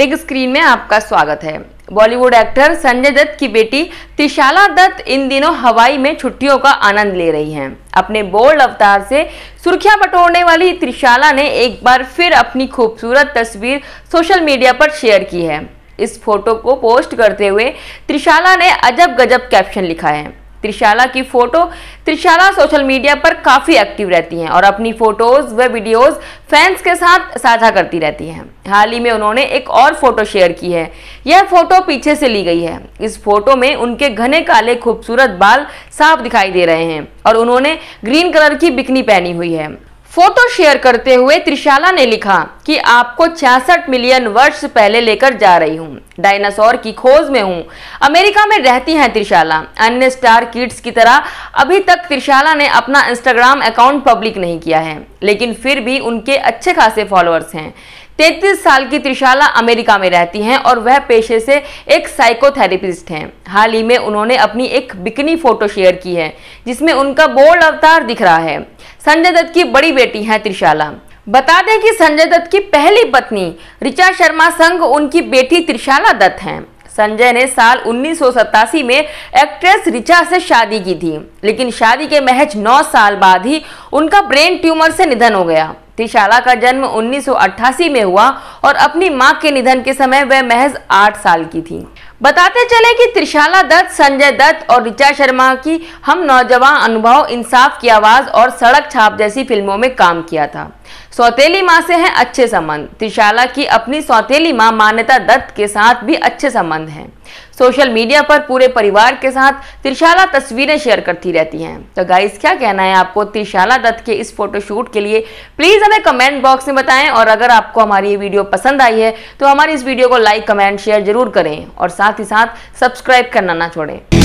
big screen में आपका स्वागत है बॉलीवुड एक्टर संजय दत्त की बेटी तिशाला दत्त इन दिनों हवाई में छुट्टियों का आनंद ले रही हैं अपने बोल्ड अवतार से सुर्खियां बटोरने वाली त्रिशाला ने एक बार फिर अपनी खूबसूरत तस्वीर सोशल मीडिया पर शेयर की है इस फोटो को पोस्ट करते हुए त्रिशाला ने अजब गजब कैप्शन लिखा है त्रिशाला की फोटो त्रिशाला सोशल मीडिया पर काफ़ी एक्टिव रहती हैं और अपनी फोटोज़ व वीडियोज़ फैंस के साथ साझा करती रहती हैं हाल ही में उन्होंने एक और फोटो शेयर की है यह फोटो पीछे से ली गई है इस फोटो में उनके घने काले खूबसूरत बाल साफ दिखाई दे रहे हैं और उन्होंने ग्रीन कलर की बिकनी पहनी हुई है फोटो शेयर करते हुए त्रिशाला ने लिखा कि आपको छियासठ मिलियन वर्ष पहले लेकर जा रही हूँ डायनासोर की खोज में हूँ अमेरिका में रहती हैं त्रिशाला अन्य स्टार किड्स की तरह अभी तक त्रिशाला ने अपना इंस्टाग्राम अकाउंट पब्लिक नहीं किया है लेकिन फिर भी उनके अच्छे खासे फॉलोअर्स हैं 33 साल की त्रिशाला अमेरिका में रहती हैं और वह पेशे से एक साइकोथेरेपिस्ट हैं हाल ही में उन्होंने अपनी एक बिकनी फोटो शेयर की है जिसमें उनका बोल्ड अवतार दिख रहा है संजय दत्त की बड़ी बेटी हैं त्रिशाला बता दें कि संजय दत्त की पहली पत्नी ऋचा शर्मा संघ उनकी बेटी त्रिशाला दत्त हैं संजय ने साल उन्नीस में एक्ट्रेस रिचा से शादी की थी लेकिन शादी के महज 9 साल बाद ही उनका ब्रेन ट्यूमर से निधन हो गया तिशाला का जन्म 1988 में हुआ और अपनी मां के निधन के समय वह महज आठ साल की थी बताते चले कि त्रिशाला दत्त संजय दत्त और ऋचा शर्मा की हम नौजवान अनुभव इंसाफ की आवाज़ और सड़क छाप जैसी फिल्मों में काम किया था सौतेली माँ से हैं अच्छे संबंध त्रिशाला की अपनी सौतेली माँ मान्यता दत्त के साथ भी अच्छे संबंध हैं सोशल मीडिया पर पूरे परिवार के साथ त्रिशाला तस्वीरें शेयर करती रहती हैं तो गाइस क्या कहना है आपको त्रिशाला दत्त के इस फोटोशूट के लिए प्लीज़ हमें कमेंट बॉक्स में बताएं और अगर आपको हमारी ये वीडियो पसंद आई है तो हमारी इस वीडियो को लाइक कमेंट शेयर जरूर करें और साथ ही साथ सब्सक्राइब करना ना छोड़ें